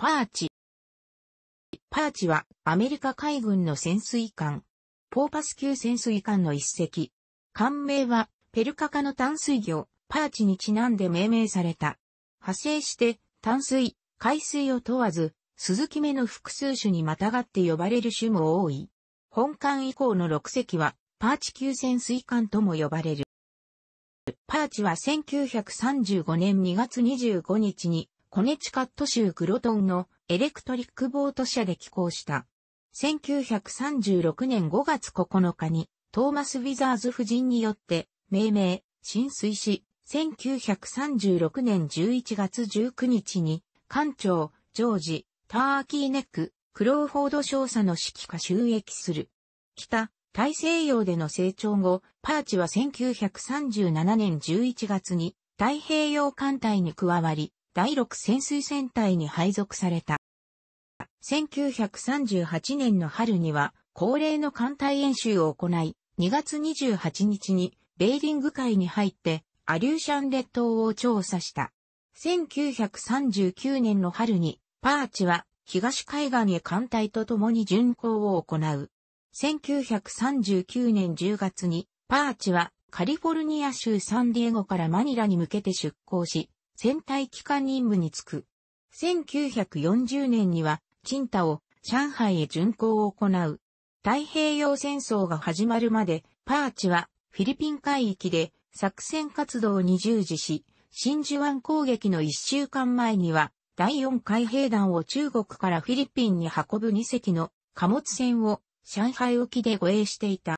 パーチ。パーチはアメリカ海軍の潜水艦、ポーパス級潜水艦の一隻。艦名はペルカカの淡水魚、パーチにちなんで命名された。派生して淡水、海水を問わず、鈴木目の複数種にまたがって呼ばれる種も多い。本艦以降の6隻は、パーチ級潜水艦とも呼ばれる。パーチは1935年2月25日にコネチカット州グロトンのエレクトリックボート社で寄港した。1936年5月9日にトーマス・ウィザーズ夫人によって命名、浸水し、1936年11月19日に艦長、ジョージ、ターキーネック、クローフォード少佐の指揮下収益する。北、大西洋での成長後、パーチは1937年11月に太平洋艦隊に加わり、第六潜水戦隊に配属された。1938年の春には恒例の艦隊演習を行い、2月28日にベーリング海に入ってアリューシャン列島を調査した。1939年の春にパーチは東海岸へ艦隊と共に巡航を行う。1939年10月にパーチはカリフォルニア州サンディエゴからマニラに向けて出航し、戦隊機関任務に就く。1940年には、チンタを上海へ巡航を行う。太平洋戦争が始まるまで、パーチはフィリピン海域で作戦活動に従事し、真珠湾攻撃の1週間前には、第4海兵団を中国からフィリピンに運ぶ2隻の貨物船を上海沖で護衛していた。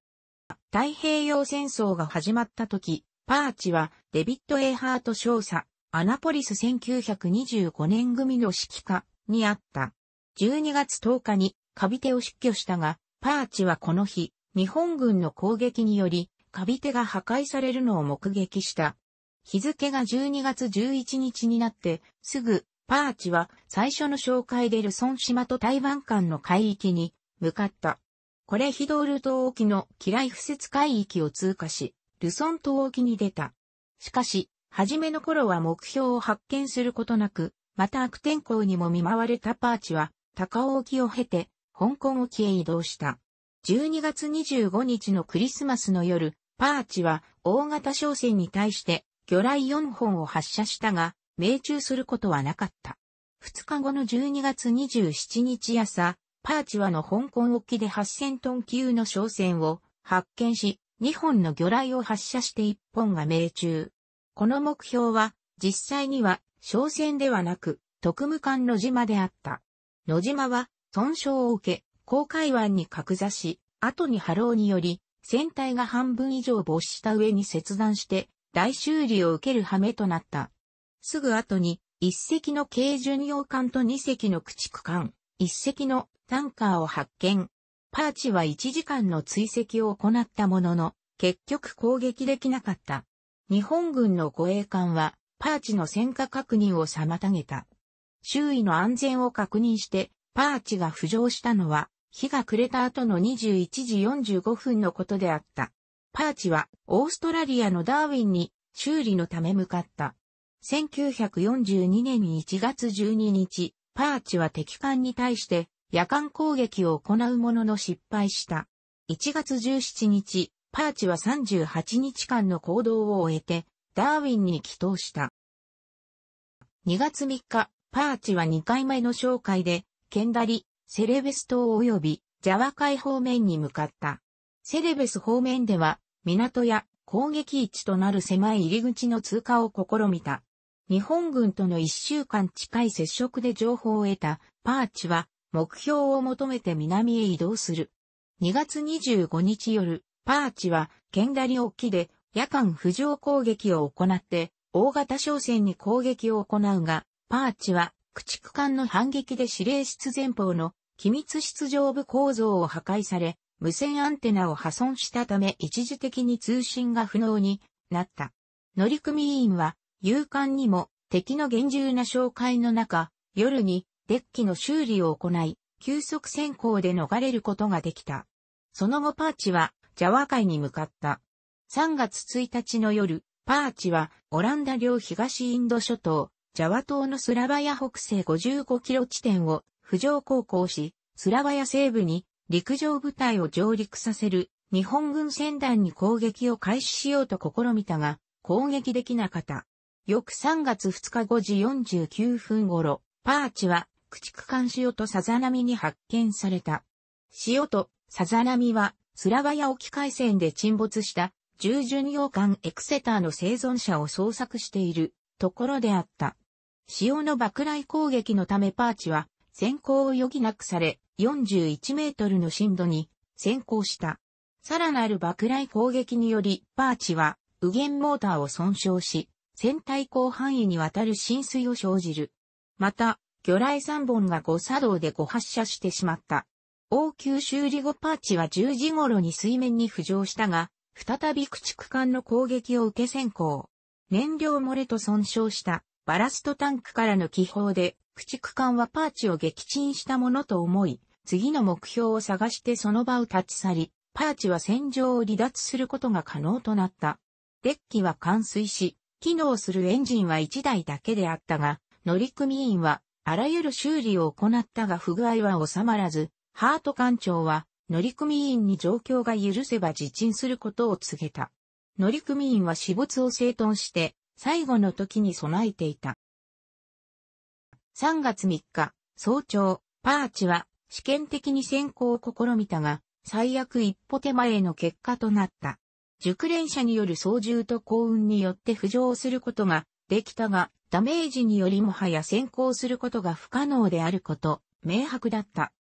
太平洋戦争が始まった時、パーチはデビッド・エーハート少佐、アナポリス1925年組の指揮下にあった。12月10日にカビテを出去したが、パーチはこの日、日本軍の攻撃により、カビテが破壊されるのを目撃した。日付が12月11日になって、すぐ、パーチは最初の紹介でルソン島と台湾間の海域に向かった。これヒドール島沖の機雷不設海域を通過し、ルソン島沖に出た。しかし、初めの頃は目標を発見することなく、また悪天候にも見舞われたパーチは、高尾沖を経て、香港沖へ移動した。12月25日のクリスマスの夜、パーチは大型商船に対して魚雷4本を発射したが、命中することはなかった。2日後の12月27日朝、パーチはの香港沖で8000トン級の商船を発見し、2本の魚雷を発射して1本が命中。この目標は、実際には、商船ではなく、特務艦野島であった。野島は、損傷を受け、航海湾に格座し、後に波浪により、船体が半分以上没した上に切断して、大修理を受ける羽目となった。すぐ後に、一隻の軽巡洋艦と二隻の駆逐艦、一隻のタンカーを発見。パーチは一時間の追跡を行ったものの、結局攻撃できなかった。日本軍の護衛艦は、パーチの戦火確認を妨げた。周囲の安全を確認して、パーチが浮上したのは、日が暮れた後の21時45分のことであった。パーチは、オーストラリアのダーウィンに、修理のため向かった。1942年1月12日、パーチは敵艦に対して夜間攻撃を行うものの失敗した。1月17日、パーチは38日間の行動を終えて、ダーウィンに帰投した。2月3日、パーチは2回目の紹介で、ケンダリ、セレベス島及びジャワ海方面に向かった。セレベス方面では、港や攻撃位置となる狭い入り口の通過を試みた。日本軍との1週間近い接触で情報を得たパーチは目標を求めて南へ移動する。2月25日夜、パーチは、剣狩り沖で、夜間浮上攻撃を行って、大型商船に攻撃を行うが、パーチは、駆逐艦の反撃で指令室前方の機密室上部構造を破壊され、無線アンテナを破損したため一時的に通信が不能になった。乗組員は、勇敢にも敵の厳重な紹介の中、夜にデッキの修理を行い、急速先行で逃れることができた。その後パーチはジャワ海に向かった。3月1日の夜、パーチはオランダ領東インド諸島、ジャワ島のスラバヤ北西55キロ地点を浮上航行し、スラバヤ西部に陸上部隊を上陸させる日本軍船団に攻撃を開始しようと試みたが、攻撃できなかった。翌3月2日5時49分頃、パーチは駆逐艦塩とさざ波に発見された。潮とさざ波はスラバヤ沖海戦で沈没した従巡洋艦エクセターの生存者を捜索しているところであった。潮の爆雷攻撃のためパーチは先行を余儀なくされ41メートルの深度に先行した。さらなる爆雷攻撃によりパーチは右舷モーターを損傷し、船体広範囲にわたる浸水を生じる。また、魚雷3本が誤作動で誤発射してしまった。応急修理後パーチは10時頃に水面に浮上したが、再び駆逐艦の攻撃を受け先行。燃料漏れと損傷したバラストタンクからの気泡で駆逐艦はパーチを撃沈したものと思い、次の目標を探してその場を立ち去り、パーチは戦場を離脱することが可能となった。デッキは冠水し、機能するエンジンは1台だけであったが、乗組員はあらゆる修理を行ったが不具合は収まらず、ハート艦長は、乗組員に状況が許せば自沈することを告げた。乗組員は死没を整頓して、最後の時に備えていた。3月3日、早朝、パーチは試験的に先行を試みたが、最悪一歩手前の結果となった。熟練者による操縦と幸運によって浮上することができたが、ダメージによりもはや先行することが不可能であること、明白だった。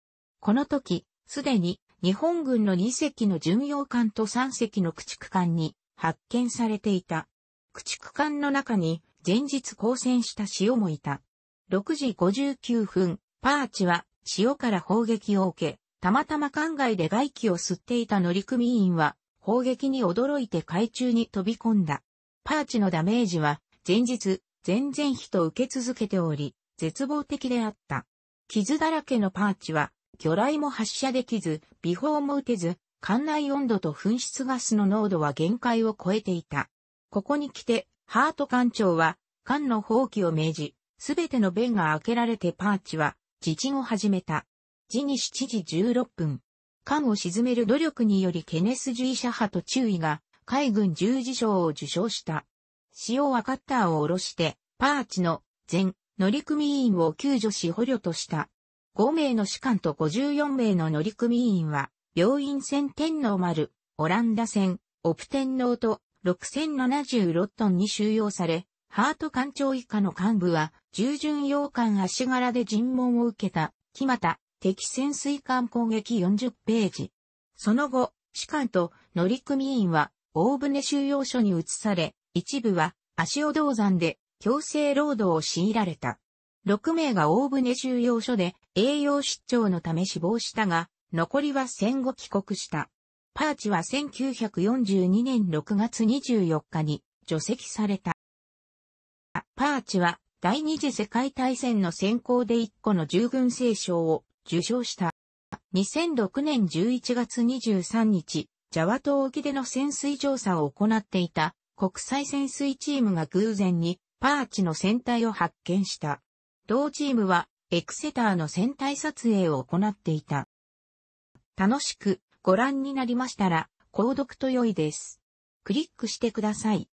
この時、すでに日本軍の2隻の巡洋艦と3隻の駆逐艦に発見されていた。駆逐艦の中に前日交戦した潮もいた。6時59分、パーチは潮から砲撃を受け、たまたま艦外で外気を吸っていた乗組員は砲撃に驚いて海中に飛び込んだ。パーチのダメージは前日、前々日と受け続けており、絶望的であった。傷だらけのパーチは魚雷も発射できず、微砲も撃てず、艦内温度と噴出ガスの濃度は限界を超えていた。ここに来て、ハート艦長は、艦の放棄を命じ、すべての弁が開けられてパーチは、自治を始めた。時に7時16分。艦を沈める努力によりケネス従者派と注意が、海軍十字章を受賞した。潮はカッターを下ろして、パーチの前乗組員を救助し捕虜とした。5名の士官と54名の乗組員は、病院船天皇丸、オランダ船、オプ天皇と6076トンに収容され、ハート艦長以下の幹部は、従順洋艦足柄で尋問を受けた、木又、敵潜水艦攻撃40ページ。その後、士官と乗組員は、大船収容所に移され、一部は、足尾銅山で強制労働を強いられた。6名が大船収容所で栄養失調のため死亡したが、残りは戦後帰国した。パーチは1942年6月24日に除籍された。パーチは第二次世界大戦の先行で1個の従軍聖賞を受賞した。2006年11月23日、ジャワ島沖での潜水調査を行っていた国際潜水チームが偶然にパーチの船体を発見した。同チームはエクセターの戦隊撮影を行っていた。楽しくご覧になりましたら、購読と良いです。クリックしてください。